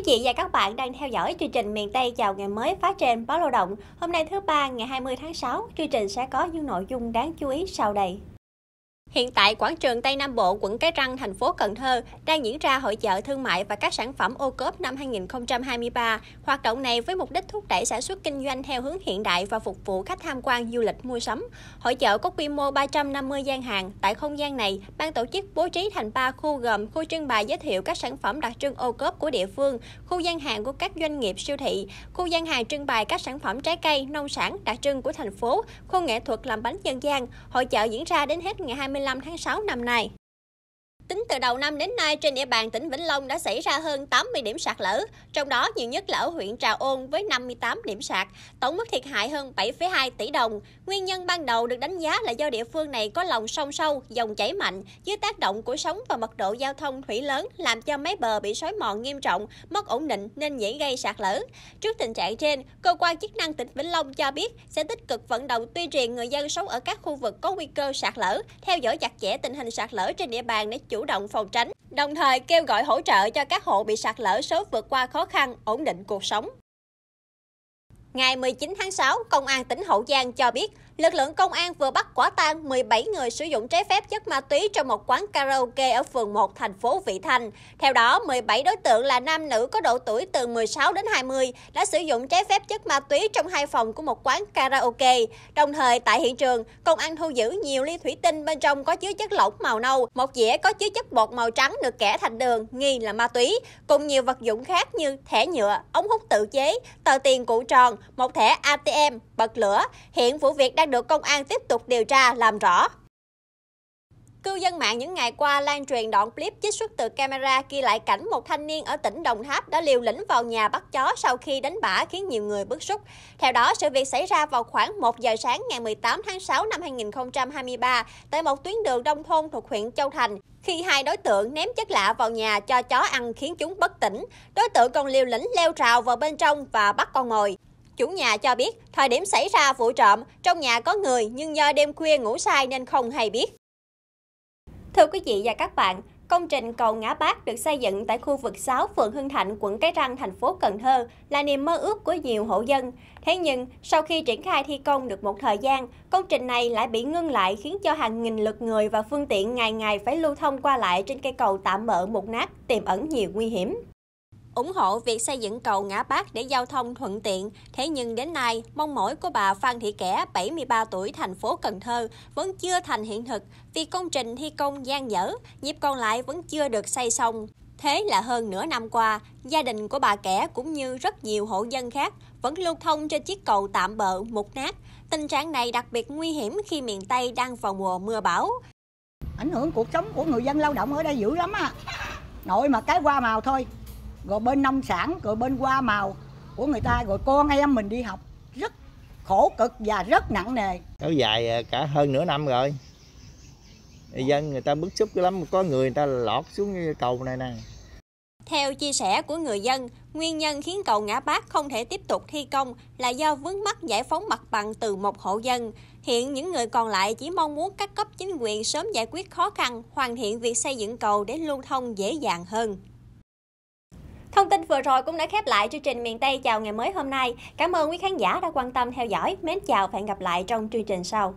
quý vị và các bạn đang theo dõi chương trình miền Tây chào ngày mới phát trên báo lao động. Hôm nay thứ ba ngày 20 tháng 6, chương trình sẽ có những nội dung đáng chú ý sau đây. Hiện tại, quảng trường Tây Nam Bộ, quận Cái Răng, thành phố Cần Thơ đang diễn ra hội chợ thương mại và các sản phẩm ô cốp năm 2023. Hoạt động này với mục đích thúc đẩy sản xuất kinh doanh theo hướng hiện đại và phục vụ khách tham quan du lịch mua sắm. Hội chợ có quy mô 350 gian hàng. Tại không gian này, ban tổ chức bố trí thành 3 khu gồm khu trưng bày giới thiệu các sản phẩm đặc trưng ô cốp của địa phương, khu gian hàng của các doanh nghiệp siêu thị, khu gian hàng trưng bày các sản phẩm trái cây, nông sản đặc trưng của thành phố, khu nghệ thuật làm bánh dân gian. Hội chợ diễn ra đến hết ngày 20 25 tháng 6 năm nay. Tính từ đầu năm đến nay, trên địa bàn tỉnh Vĩnh Long đã xảy ra hơn 80 điểm sạt lở, trong đó nhiều nhất là ở huyện Trà Ôn với 58 điểm sạt, tổng mức thiệt hại hơn 7,2 tỷ đồng. Nguyên nhân ban đầu được đánh giá là do địa phương này có lòng sông sâu, dòng chảy mạnh, dưới tác động của sóng và mật độ giao thông thủy lớn làm cho mấy bờ bị sói mòn nghiêm trọng, mất ổn định nên dễ gây sạt lở. Trước tình trạng trên, cơ quan chức năng tỉnh Vĩnh Long cho biết sẽ tích cực vận động tuyên truyền người dân sống ở các khu vực có nguy cơ sạt lở, theo dõi chặt chẽ tình hình sạt lở trên địa bàn để chủ động động phòng tránh, đồng thời kêu gọi hỗ trợ cho các hộ bị sạt lở sớm vượt qua khó khăn, ổn định cuộc sống. Ngày 19 tháng 6, Công an tỉnh Hậu Giang cho biết lực lượng công an vừa bắt quả tang 17 người sử dụng trái phép chất ma túy trong một quán karaoke ở phường 1 thành phố Vị Thanh. Theo đó, 17 đối tượng là nam nữ có độ tuổi từ 16 đến 20 đã sử dụng trái phép chất ma túy trong hai phòng của một quán karaoke. Đồng thời, tại hiện trường, công an thu giữ nhiều ly thủy tinh bên trong có chứa chất lỏng màu nâu, một dĩa có chứa chất bột màu trắng được kẻ thành đường nghi là ma túy, cùng nhiều vật dụng khác như thẻ nhựa, ống hút tự chế, tờ tiền cụ tròn, một thẻ ATM, bật lửa. Hiện vụ việc đang đang được công an tiếp tục điều tra làm rõ. Cư dân mạng những ngày qua lan truyền đoạn clip trích xuất từ camera ghi lại cảnh một thanh niên ở tỉnh Đồng Tháp đã liều lĩnh vào nhà bắt chó sau khi đánh bả khiến nhiều người bức xúc. Theo đó, sự việc xảy ra vào khoảng 1 giờ sáng ngày 18 tháng 6 năm 2023 tại một tuyến đường nông thôn thuộc huyện Châu Thành khi hai đối tượng ném chất lạ vào nhà cho chó ăn khiến chúng bất tỉnh. Đối tượng còn liều lĩnh leo rào vào bên trong và bắt con mồi. Chủ nhà cho biết, thời điểm xảy ra vụ trộm, trong nhà có người nhưng do đêm khuya ngủ sai nên không hay biết. Thưa quý vị và các bạn, Công trình cầu Ngã Bác được xây dựng tại khu vực 6 phường Hưng Thạnh, quận Cái Răng, thành phố Cần Thơ là niềm mơ ước của nhiều hộ dân. Thế nhưng, sau khi triển khai thi công được một thời gian, công trình này lại bị ngưng lại khiến cho hàng nghìn lượt người và phương tiện ngày ngày phải lưu thông qua lại trên cây cầu tạm bỡ một nát, tiềm ẩn nhiều nguy hiểm ủng hộ việc xây dựng cầu ngã Bắc để giao thông thuận tiện. Thế nhưng đến nay, mong mỏi của bà Phan Thị Kẻ, 73 tuổi, thành phố Cần Thơ vẫn chưa thành hiện thực vì công trình thi công gian dở, nhịp còn lại vẫn chưa được xây xong. Thế là hơn nửa năm qua, gia đình của bà Kẻ cũng như rất nhiều hộ dân khác vẫn lưu thông trên chiếc cầu tạm bợ mục nát. Tình trạng này đặc biệt nguy hiểm khi miền Tây đang vào mùa mưa bão. Ảnh hưởng cuộc sống của người dân lao động ở đây dữ lắm à. Nội mà cái qua màu thôi, rồi bên nông sản rồi bên hoa màu của người ta rồi con em mình đi học rất khổ cực và rất nặng nề kéo dài à, cả hơn nửa năm rồi dân người ta bức xúc lắm có người người ta lọt xuống cái cầu này nè theo chia sẻ của người dân, nguyên nhân khiến cầu ngã bát không thể tiếp tục thi công là do vướng mắc giải phóng mặt bằng từ một hộ dân. Hiện những người còn lại chỉ mong muốn các cấp chính quyền sớm giải quyết khó khăn, hoàn thiện việc xây dựng cầu để lưu thông dễ dàng hơn. Thông tin vừa rồi cũng đã khép lại chương trình Miền Tây chào ngày mới hôm nay. Cảm ơn quý khán giả đã quan tâm theo dõi. Mến chào và hẹn gặp lại trong chương trình sau.